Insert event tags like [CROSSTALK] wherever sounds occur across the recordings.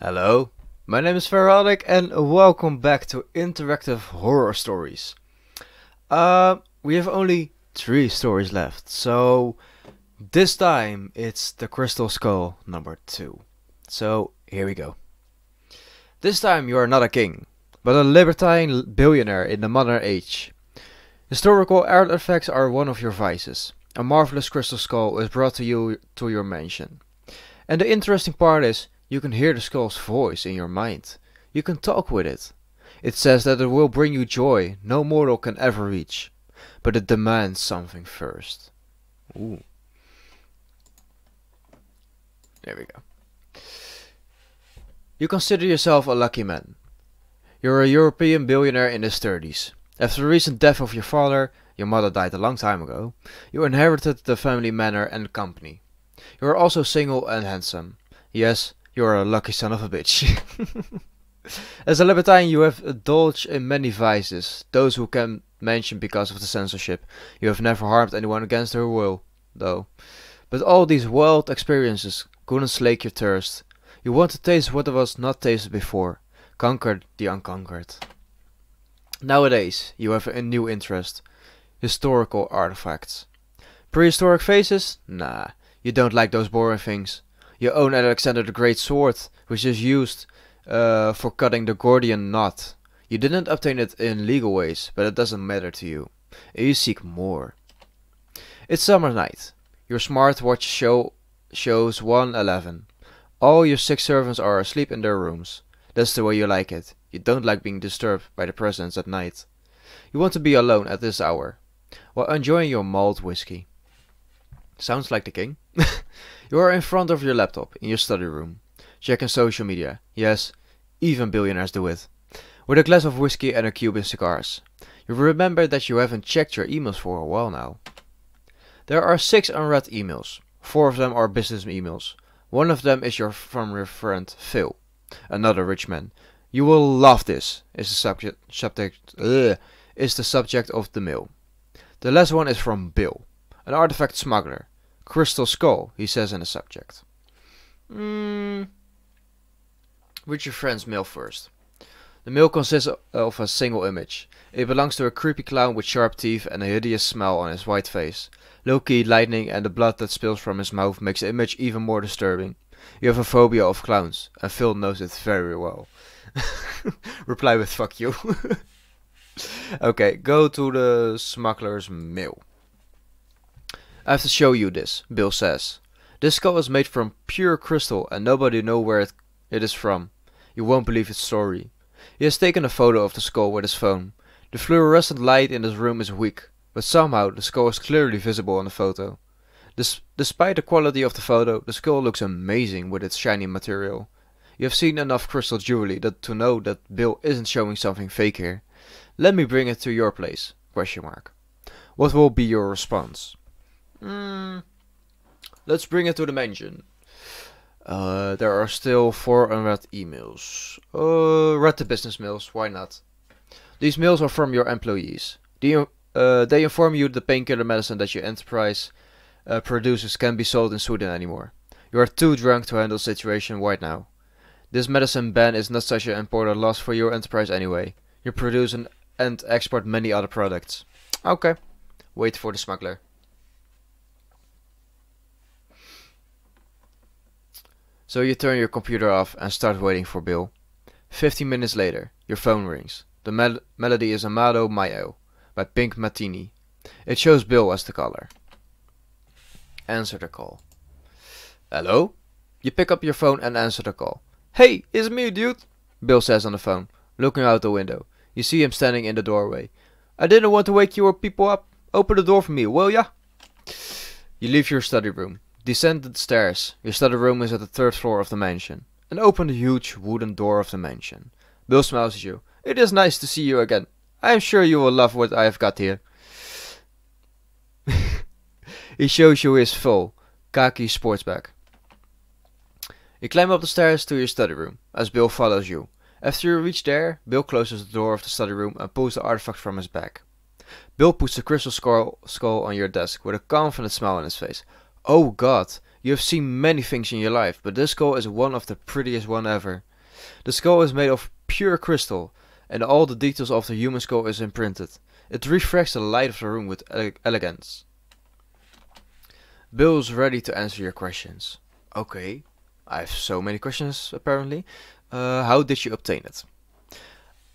Hello, my name is Feraldic and welcome back to Interactive Horror Stories. Uh, we have only three stories left, so this time it's The Crystal Skull number two. So here we go. This time you are not a king, but a libertine billionaire in the modern age. Historical artifacts are one of your vices. A marvelous crystal skull is brought to you to your mansion. And the interesting part is you can hear the skull's voice in your mind. You can talk with it. It says that it will bring you joy no mortal can ever reach. But it demands something first. Ooh. There we go. You consider yourself a lucky man. You're a European billionaire in his 30s. After the recent death of your father, your mother died a long time ago, you inherited the family manor and company. You are also single and handsome. Yes, you're a lucky son of a bitch. [LAUGHS] As a libertine, you have indulged in many vices, those who can mention because of the censorship. You have never harmed anyone against their will, though. But all these wild experiences couldn't slake your thirst. You want to taste what was not tasted before. Conquer the unconquered. Nowadays, you have a new interest. Historical artifacts. Prehistoric faces? Nah, you don't like those boring things your own Alexander the Great sword, which is used uh, for cutting the Gordian knot. You didn't obtain it in legal ways, but it doesn't matter to you. You seek more. It's summer night. Your smartwatch show shows one eleven. All your six servants are asleep in their rooms. That's the way you like it. You don't like being disturbed by the presence at night. You want to be alone at this hour, while enjoying your malt whiskey. Sounds like the king. [LAUGHS] you are in front of your laptop in your study room, checking social media. Yes, even billionaires do it. With a glass of whiskey and a Cuban cigars. You remember that you haven't checked your emails for a while now. There are six unread emails. Four of them are business emails. One of them is your from your friend Phil, another rich man. You will love this. Is the subject subject ugh, is the subject of the mail. The last one is from Bill, an artifact smuggler crystal skull, he says in the subject. Mm. Read your friend's mail first. The mail consists of a single image. It belongs to a creepy clown with sharp teeth and a hideous smile on his white face. Low-key lightning and the blood that spills from his mouth makes the image even more disturbing. You have a phobia of clowns, and Phil knows it very well. [LAUGHS] Reply with fuck you. [LAUGHS] okay, go to the smuggler's mail. I have to show you this, Bill says. This skull is made from pure crystal and nobody knows where it, it is from. You won't believe its story. He has taken a photo of the skull with his phone. The fluorescent light in this room is weak, but somehow the skull is clearly visible on the photo. Des despite the quality of the photo, the skull looks amazing with its shiny material. You have seen enough crystal jewelry that to know that Bill isn't showing something fake here. Let me bring it to your place? Question mark. What will be your response? Mm, let's bring it to the mansion. Uh, there are still four unread emails. Uh, read the business mails, why not? These mails are from your employees. The, uh, they inform you the painkiller medicine that your enterprise uh, produces can be sold in Sweden anymore. You are too drunk to handle the situation right now. This medicine ban is not such an important loss for your enterprise anyway. You produce and export many other products. Okay. Wait for the smuggler. So you turn your computer off and start waiting for Bill. Fifteen minutes later, your phone rings. The mel melody is Amado Mayo by Pink Martini. It shows Bill as the caller. Answer the call. Hello? You pick up your phone and answer the call. Hey, it's me, dude, Bill says on the phone, looking out the window. You see him standing in the doorway. I didn't want to wake your people up. Open the door for me, will ya? You leave your study room descended the stairs, your study room is at the third floor of the mansion, and opened the huge wooden door of the mansion. Bill smiles at you. It is nice to see you again. I am sure you will love what I have got here. [LAUGHS] he shows you his full khaki sports bag. You climb up the stairs to your study room, as Bill follows you. After you reach there, Bill closes the door of the study room and pulls the artifact from his bag. Bill puts the crystal skull, on your desk with a confident smile on his face. Oh god, you have seen many things in your life, but this skull is one of the prettiest one ever. The skull is made of pure crystal, and all the details of the human skull is imprinted. It refracts the light of the room with ele elegance. Bill is ready to answer your questions. Okay, I have so many questions apparently. Uh, how did you obtain it?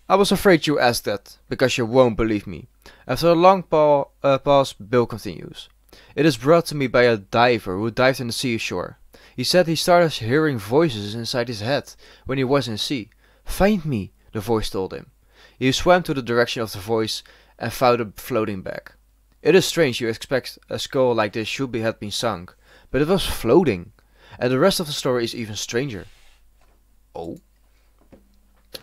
I was afraid you asked that, because you won't believe me. After a long pa uh, pause, Bill continues. It is brought to me by a diver who dived on the seashore. He said he started hearing voices inside his head when he was in sea. Find me, the voice told him. He swam to the direction of the voice and found a floating bag. It is strange you expect a skull like this should be had been sunk, but it was floating. And the rest of the story is even stranger. Oh?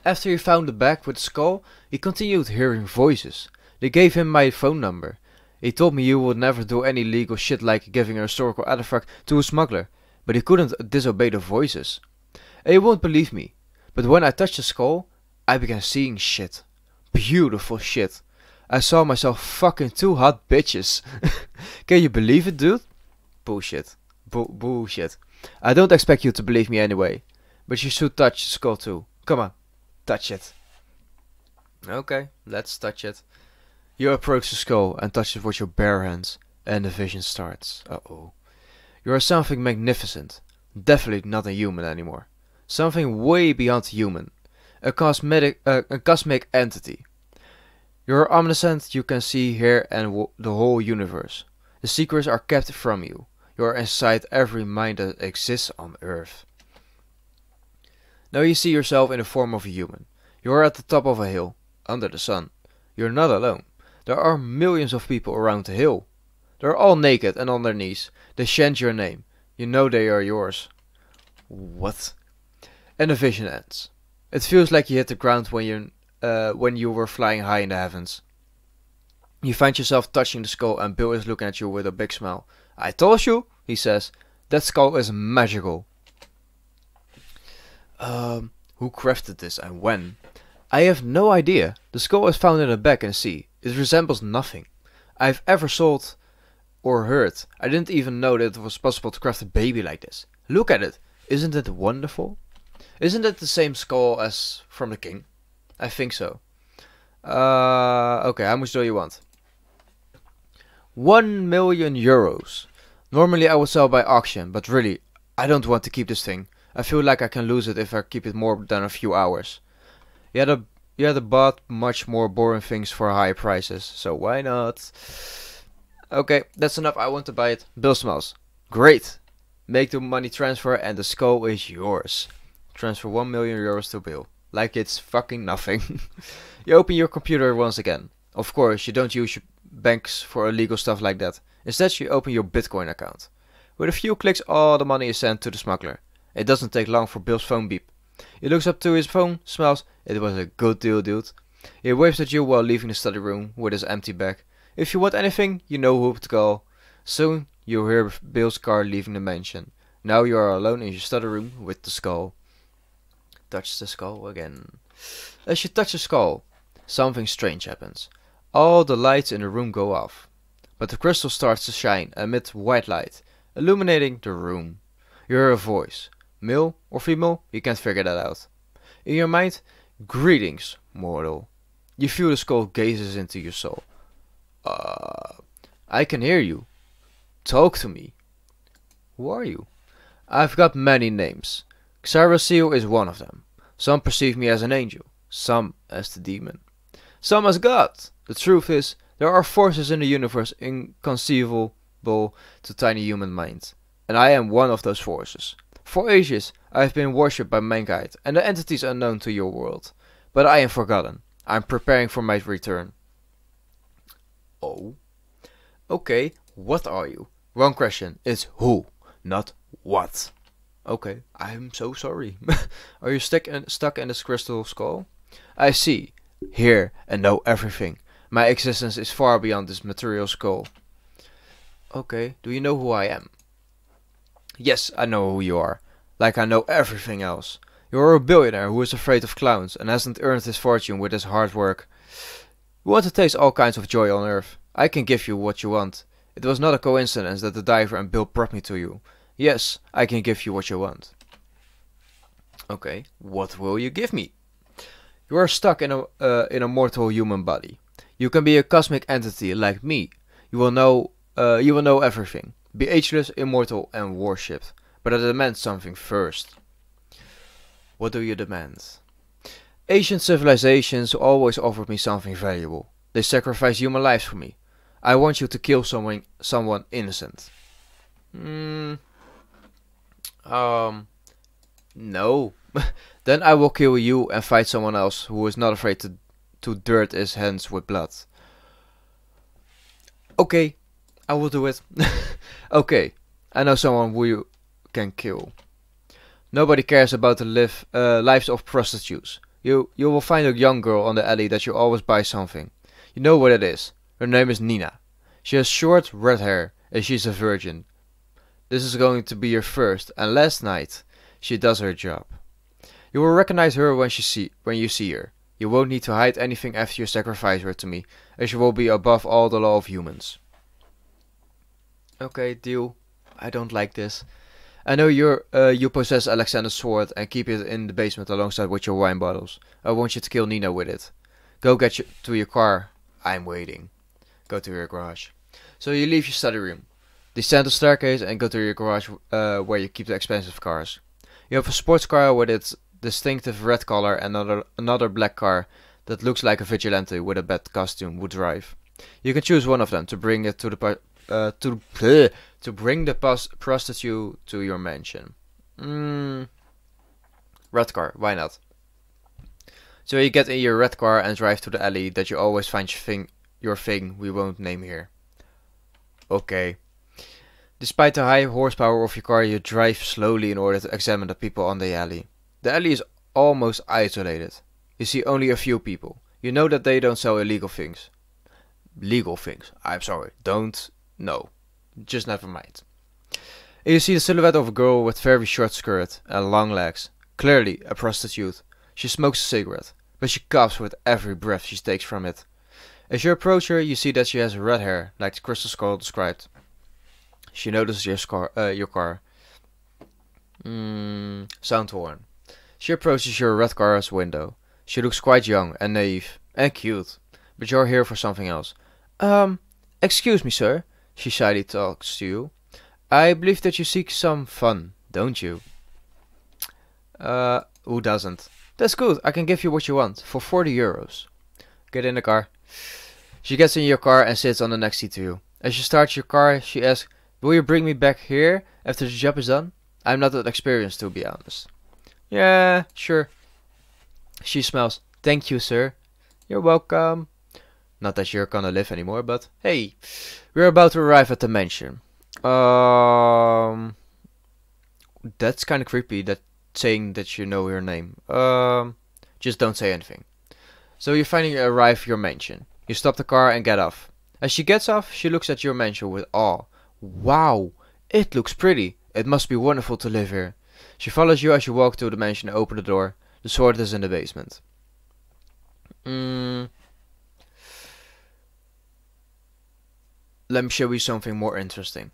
After he found the bag with the skull, he continued hearing voices. They gave him my phone number. He told me you would never do any legal shit like giving a historical artifact to a smuggler, but he couldn't disobey the voices. And you won't believe me, but when I touched the skull, I began seeing shit. Beautiful shit. I saw myself fucking two hot bitches. [LAUGHS] Can you believe it, dude? Bullshit. bullshit. I don't expect you to believe me anyway, but you should touch the skull too. Come on, touch it. Okay, let's touch it. You approach the skull and touch it with your bare hands, and the vision starts. Uh oh. You are something magnificent. Definitely not a human anymore. Something way beyond human. A cosmetic, uh, a cosmic entity. You're omniscient, you can see, hear, and the whole universe. The secrets are kept from you. You are inside every mind that exists on Earth. Now you see yourself in the form of a human. You are at the top of a hill, under the sun. You're not alone. There are millions of people around the hill. They're all naked and on their knees. They chant your name. You know they are yours. What? And the vision ends. It feels like you hit the ground when you uh, when you were flying high in the heavens. You find yourself touching the skull, and Bill is looking at you with a big smile. I told you, he says. That skull is magical. Um, who crafted this and when? I have no idea. The skull is found in a back and sea. It resembles nothing I've ever sold or heard. I didn't even know that it was possible to craft a baby like this. Look at it. Isn't it wonderful? Isn't it the same skull as from the king? I think so. Uh, okay, how much do you want? 1 million euros. Normally I would sell by auction, but really, I don't want to keep this thing. I feel like I can lose it if I keep it more than a few hours. Yeah, the you had bought much more boring things for high prices, so why not? Okay, that's enough. I want to buy it. Bill smells. Great. Make the money transfer and the skull is yours. Transfer 1 million euros to Bill. Like it's fucking nothing. [LAUGHS] you open your computer once again. Of course, you don't use your banks for illegal stuff like that. Instead, you open your Bitcoin account. With a few clicks, all the money is sent to the smuggler. It doesn't take long for Bill's phone beep. He looks up to his phone, smiles. It was a good deal, dude. He waves at you while leaving the study room with his empty bag. If you want anything, you know who to call. Soon, you hear Bill's car leaving the mansion. Now you are alone in your study room with the skull. Touch the skull again. As you touch the skull, something strange happens. All the lights in the room go off. But the crystal starts to shine, emit white light, illuminating the room. You hear a voice male or female, you can't figure that out. In your mind, greetings, mortal. You feel the skull gazes into your soul. Uh, I can hear you. Talk to me. Who are you? I've got many names. Xarasil is one of them. Some perceive me as an angel, some as the demon, some as God. The truth is, there are forces in the universe inconceivable to tiny human minds, and I am one of those forces. For ages I have been worshipped by mankind and the entities unknown to your world. But I am forgotten. I am preparing for my return. Oh. Okay, what are you? Wrong question. It's who, not what. Okay, I'm so sorry. [LAUGHS] are you stuck in, stuck in this crystal skull? I see, hear, and know everything. My existence is far beyond this material skull. Okay, do you know who I am? Yes, I know who you are. Like I know everything else. You are a billionaire who is afraid of clowns and hasn't earned his fortune with his hard work. You want to taste all kinds of joy on earth. I can give you what you want. It was not a coincidence that the diver and Bill brought me to you. Yes, I can give you what you want. Okay, what will you give me? You are stuck in a uh, in a mortal human body. You can be a cosmic entity like me. You will know uh, you will know everything. Be ageless, immortal, and worshipped. But I demand something first. What do you demand? Ancient civilizations always offered me something valuable. They sacrificed human lives for me. I want you to kill someone, someone innocent. Hmm. Um. No. [LAUGHS] then I will kill you and fight someone else who is not afraid to, to dirt his hands with blood. Okay, I will do it. [LAUGHS] Okay, I know someone we can kill. Nobody cares about the live, uh, lives of prostitutes. You you will find a young girl on the alley that you always buy something. You know what it is. Her name is Nina. She has short red hair and she's a virgin. This is going to be her first and last night. She does her job. You will recognize her when she see when you see her. You won't need to hide anything after you sacrifice her to me, as she will be above all the law of humans. Okay, deal. I don't like this. I know you're, uh, you possess Alexander's sword and keep it in the basement alongside with your wine bottles. I want you to kill Nina with it. Go get you to your car. I'm waiting. Go to your garage. So you leave your study room, descend the staircase and go to your garage uh, where you keep the expensive cars. You have a sports car with its distinctive red color and another, another black car that looks like a vigilante with a bad costume would drive. You can choose one of them to bring it to the uh, to bleh, [LAUGHS] to bring the prostitute to your mansion. Mm. Red car, why not? So you get in your red car and drive to the alley that you always find your thing, your thing we won't name here. Okay. Despite the high horsepower of your car, you drive slowly in order to examine the people on the alley. The alley is almost isolated. You see only a few people. You know that they don't sell illegal things. Legal things. I'm sorry. Don't no, just never mind. You see the silhouette of a girl with very short skirt and long legs. Clearly a prostitute. She smokes a cigarette, but she coughs with every breath she takes from it. As you approach her, you see that she has red hair, like the crystal skull described. She notices your car. Uh, your car. Mm, sound worn. She approaches your red car's window. She looks quite young and naive and cute, but you're here for something else. Um, excuse me, sir she shyly talks to you. I believe that you seek some fun, don't you? Uh, who doesn't? That's good, I can give you what you want, for 40 euros. Get in the car. She gets in your car and sits on the next seat to you. As you start your car, she asks, Will you bring me back here after the job is done? I'm not that experienced, to be honest. Yeah, sure. She smiles. Thank you, sir. You're welcome. Not that you're gonna live anymore, but hey, we're about to arrive at the mansion. Um, that's kind of creepy. That saying that you know your name. Um, just don't say anything. So you finally arrive at your mansion. You stop the car and get off. As she gets off, she looks at your mansion with awe. Wow, it looks pretty. It must be wonderful to live here. She follows you as you walk to the mansion and open the door. The sword is in the basement. Mm, Let me show you something more interesting.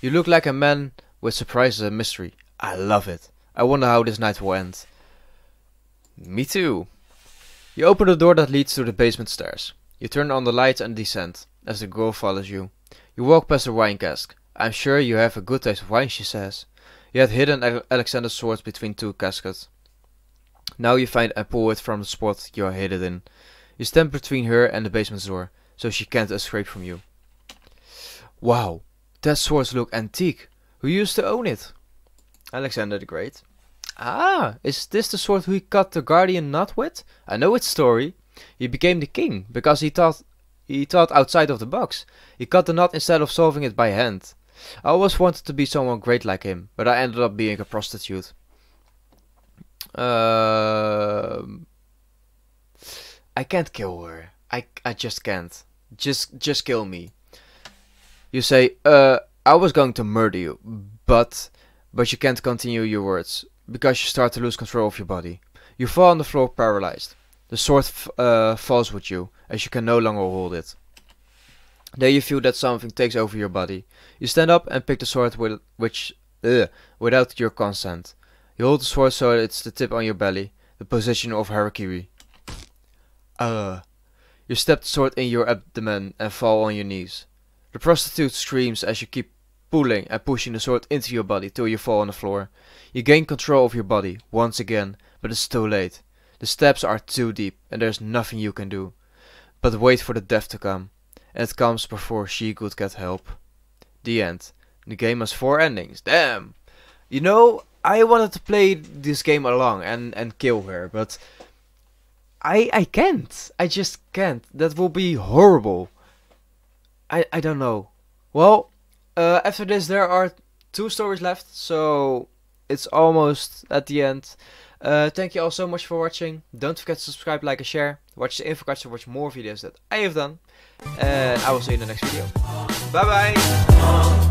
You look like a man with surprises and mystery. I love it. I wonder how this night will end. Me too. You open the door that leads to the basement stairs. You turn on the lights and descend, as the girl follows you. You walk past the wine cask. I'm sure you have a good taste of wine, she says. You had hidden Alexander's sword between two caskets. Now you find and pull it from the spot you are hidden in. You stand between her and the basement door, so she can't escape from you. Wow, that sword looks antique. Who used to own it? Alexander the Great. Ah, is this the sword he cut the guardian knot with? I know its story. He became the king because he thought he thought outside of the box. He cut the knot instead of solving it by hand. I always wanted to be someone great like him, but I ended up being a prostitute. Um, I can't kill her. I, I just can't. Just just kill me. You say, uh, I was going to murder you, but, but you can't continue your words because you start to lose control of your body. You fall on the floor paralyzed. The sword uh, falls with you as you can no longer hold it. There you feel that something takes over your body. You stand up and pick the sword with, which, uh, without your consent. You hold the sword so it's the tip on your belly, the position of harakiri. Uh, you step the sword in your abdomen and fall on your knees. The prostitute screams as you keep pulling and pushing the sword into your body till you fall on the floor. You gain control of your body once again, but it's too late. The steps are too deep and there's nothing you can do. But wait for the death to come. And it comes before she could get help. The end. The game has four endings. Damn! You know, I wanted to play this game along and, and kill her, but I I can't. I just can't. That will be horrible. I, I don't know. Well, uh, after this, there are two stories left, so it's almost at the end. Uh, thank you all so much for watching. Don't forget to subscribe, like, and share. Watch the info cards to watch more videos that I have done. And I will see you in the next video. Bye bye!